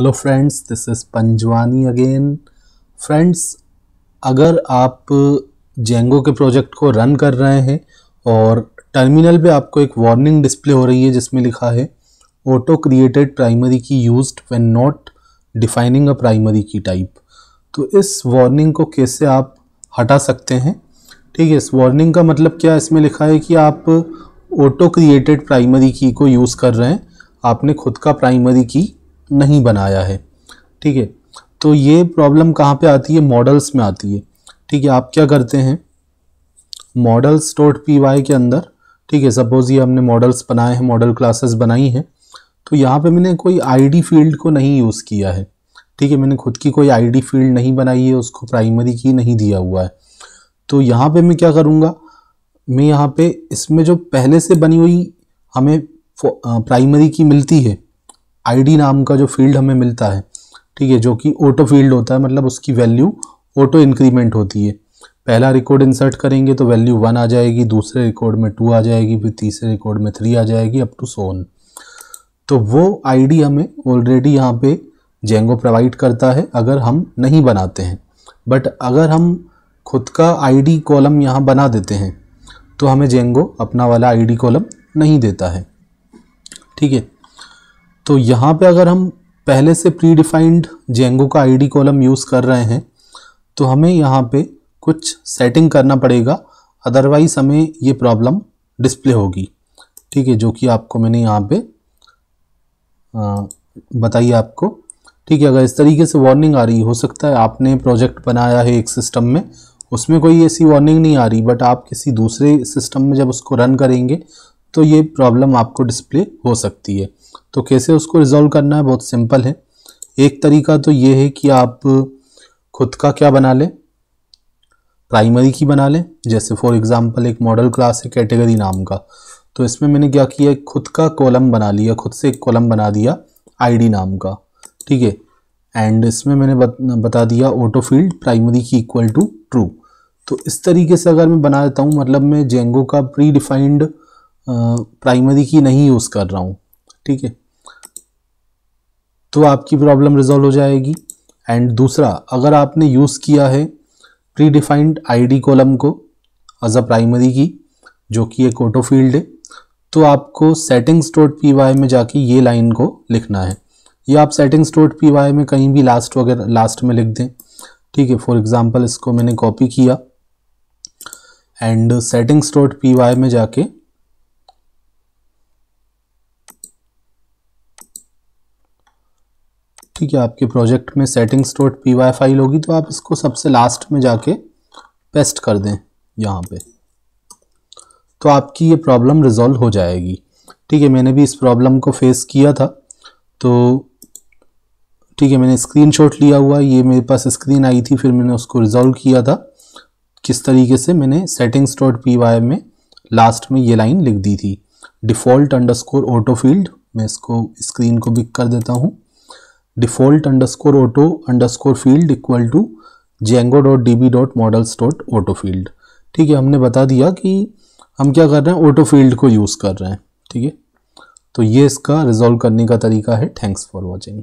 hello friends this is Panjwani again friends अगर आप Django के प्रोजेक्ट को रन कर रहे हैं और टर्मिनल पे आपको एक वार्निंग डिस्प्ले हो रही है जिसमें लिखा है auto created primary key used when not defining a primary key type तो इस वार्निंग को कैसे आप हटा सकते हैं ठीक है इस वार्निंग का मतलब क्या इसमें लिखा है कि आप ऑटो क्रिएटेड प्राइमरी की को यूज़ कर रहे हैं आपने खुद का प्राइमरी की नहीं बनाया है ठीक है तो ये प्रॉब्लम कहाँ पे आती है मॉडल्स में आती है ठीक है आप क्या करते हैं मॉडल्स डॉट पी वाई के अंदर ठीक है सपोज़ ये हमने मॉडल्स बनाए हैं मॉडल क्लासेस बनाई हैं तो यहाँ पे मैंने कोई आईडी फील्ड को नहीं यूज़ किया है ठीक है मैंने खुद की कोई आईडी फील्ड नहीं बनाई है उसको प्राइमरी की नहीं दिया हुआ है तो यहाँ पे मैं क्या करूँगा मैं यहाँ पे इसमें जो पहले से बनी हुई हमें प्राइमरी की मिलती है आईडी नाम का जो फील्ड हमें मिलता है ठीक है जो कि ऑटो फील्ड होता है मतलब उसकी वैल्यू ऑटो इंक्रीमेंट होती है पहला रिकॉर्ड इंसर्ट करेंगे तो वैल्यू वन आ जाएगी दूसरे रिकॉर्ड में टू आ जाएगी फिर तीसरे रिकॉर्ड में थ्री आ जाएगी अप टू सोन तो वो आईडी हमें ऑलरेडी यहाँ पे जेंगो प्रोवाइड करता है अगर हम नहीं बनाते हैं बट अगर हम खुद का आईडी कॉलम यहाँ बना देते हैं तो हमें जेंगो अपना वाला आईडी कॉलम नहीं देता है ठीक है तो यहाँ पे अगर हम पहले से प्री डिफाइंड जेंगो का आईडी कॉलम यूज़ कर रहे हैं तो हमें यहाँ पे कुछ सेटिंग करना पड़ेगा अदरवाइज हमें ये प्रॉब्लम डिस्प्ले होगी ठीक है जो कि आपको मैंने यहाँ पे बताइए आपको ठीक है अगर इस तरीके से वार्निंग आ रही हो सकता है आपने प्रोजेक्ट बनाया है एक सिस्टम में उसमें कोई ऐसी वार्निंग नहीं आ रही बट आप किसी दूसरे सिस्टम में जब उसको रन करेंगे तो ये प्रॉब्लम आपको डिस्प्ले हो सकती है तो कैसे उसको रिजॉल्व करना है बहुत सिंपल है एक तरीका तो ये है कि आप खुद का क्या बना लें प्राइमरी की बना लें जैसे फॉर एग्जांपल एक मॉडल क्लास है कैटेगरी नाम का तो इसमें मैंने क्या किया खुद का कॉलम बना लिया खुद से एक कॉलम बना दिया आईडी नाम का ठीक है एंड इसमें मैंने बत, बता दिया auto field primary key equal to true तो इस तरीके से अगर मैं बना देता हूँ मतलब मैं जेंगो का प्री डिफाइंड प्राइमरी की नहीं यूज़ कर रहा हूँ ठीक है तो आपकी प्रॉब्लम रिजॉल्व हो जाएगी एंड दूसरा अगर आपने यूज़ किया है प्री डिफाइंड आई कॉलम को एज अ प्राइमरी की जो कि एक ऑटो फील्ड है तो आपको सेटिंग्स डॉट पी वाई में जाके ये लाइन को लिखना है या आप सेटिंग्स डॉट पी वाई में कहीं भी लास्ट वगैरह लास्ट में लिख दें ठीक है फॉर एग्जांपल इसको मैंने कॉपी किया and settings dot P Y में जाके ठीक है आपके प्रोजेक्ट में settings dot P Y file होगी तो आप इसको सबसे लास्ट में जाके पेस्ट कर दें यहाँ पे तो आपकी ये प्रॉब्लम रिजॉल्व हो जाएगी ठीक है मैंने भी इस प्रॉब्लम को फेस किया था तो ठीक है मैंने स्क्रीनशॉट लिया हुआ ये मेरे पास स्क्रीन आई थी फिर मैंने उसको रिजॉल्व किया था किस तरीके से मैंने सेटिंग्स डॉट पी वाई में लास्ट में ये लाइन लिख दी थी default underscore auto field मैं इसको स्क्रीन को बिक कर देता हूँ default underscore auto underscore field equal to Django dot D B dot models dot auto field ठीक है हमने बता दिया कि हम क्या कर रहे हैं ऑटो फील्ड को यूज़ कर रहे हैं ठीक है तो ये इसका रिजॉल्व करने का तरीका है थैंक्स फॉर वॉचिंग